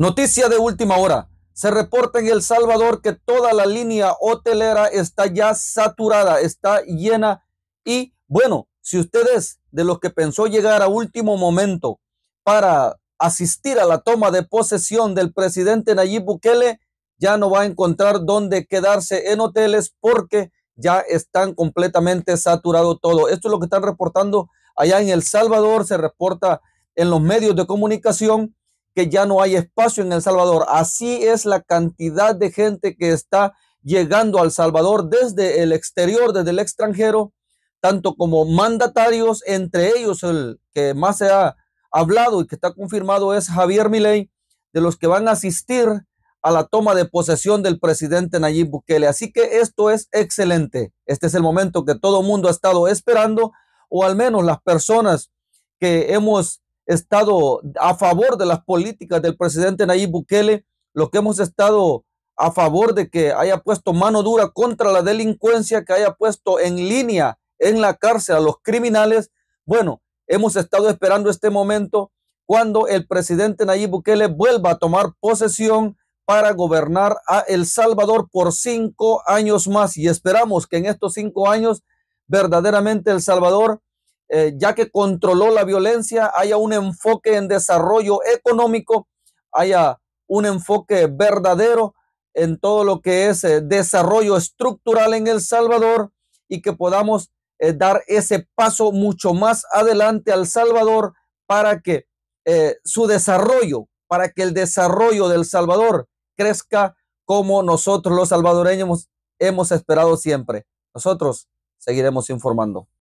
Noticia de última hora. Se reporta en El Salvador que toda la línea hotelera está ya saturada, está llena. Y bueno, si ustedes de los que pensó llegar a último momento para asistir a la toma de posesión del presidente Nayib Bukele, ya no va a encontrar dónde quedarse en hoteles porque ya están completamente saturado todo. Esto es lo que están reportando allá en El Salvador, se reporta en los medios de comunicación que ya no hay espacio en El Salvador. Así es la cantidad de gente que está llegando al Salvador desde el exterior, desde el extranjero, tanto como mandatarios, entre ellos el que más se ha hablado y que está confirmado es Javier Milei, de los que van a asistir a la toma de posesión del presidente Nayib Bukele. Así que esto es excelente. Este es el momento que todo mundo ha estado esperando, o al menos las personas que hemos estado a favor de las políticas del presidente Nayib Bukele, los que hemos estado a favor de que haya puesto mano dura contra la delincuencia, que haya puesto en línea en la cárcel a los criminales. Bueno, hemos estado esperando este momento cuando el presidente Nayib Bukele vuelva a tomar posesión para gobernar a El Salvador por cinco años más y esperamos que en estos cinco años verdaderamente El Salvador eh, ya que controló la violencia, haya un enfoque en desarrollo económico, haya un enfoque verdadero en todo lo que es eh, desarrollo estructural en El Salvador y que podamos eh, dar ese paso mucho más adelante al Salvador para que su desarrollo, para que el desarrollo del Salvador crezca como nosotros los salvadoreños hemos esperado siempre. Nosotros seguiremos informando.